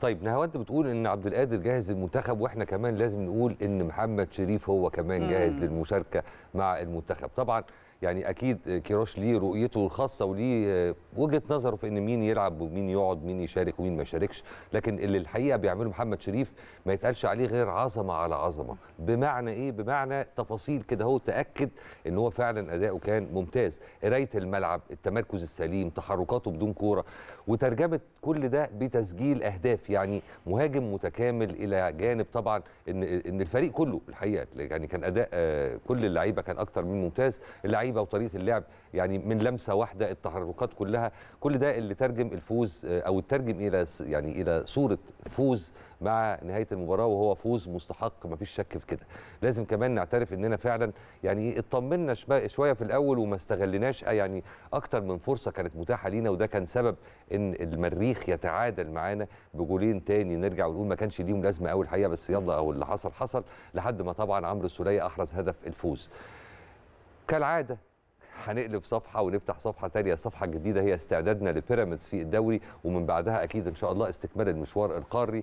طيب نهوى انت بتقول ان عبد القادر جاهز للمنتخب واحنا كمان لازم نقول ان محمد شريف هو كمان جاهز للمشاركه مع المنتخب طبعا يعني اكيد كيروش ليه رؤيته الخاصه وليه وجهه نظره في ان مين يلعب ومين يقعد مين يشارك ومين ما يشاركش لكن اللي الحقيقه بيعمله محمد شريف ما يتقالش عليه غير عظمه على عظمه بمعنى ايه بمعنى تفاصيل كده هو تاكد ان هو فعلا اداؤه كان ممتاز قرايه الملعب التمركز السليم تحركاته بدون كوره وترجمه كل ده بتسجيل اهداف يعني مهاجم متكامل الى جانب طبعا ان ان الفريق كله الحقيقه يعني كان اداء آه، كل اللعيبه كان اكتر من ممتاز اللعيبه اللعيبه وطريقه اللعب يعني من لمسه واحده التحركات كلها كل ده اللي ترجم الفوز آه، او الترجم الى يعني الى صوره فوز مع نهايه المباراه وهو فوز مستحق مفيش شك في كده لازم كمان نعترف اننا فعلا يعني اطمنا شويه في الاول وما استغلناش آه، يعني اكتر من فرصه كانت متاحه لينا وده كان سبب ان المريخ يتعادل معانا بجولين تاني نرجع ونقول ما كانش ليهم لازمه اول حقيقه بس يلا او اللي حصل حصل لحد ما طبعا عمرو السوليه احرز هدف الفوز كالعاده هنقلب صفحه ونفتح صفحه تانية الصفحه الجديده هي استعدادنا لبيراميدز في الدوري ومن بعدها اكيد ان شاء الله استكمال المشوار القاري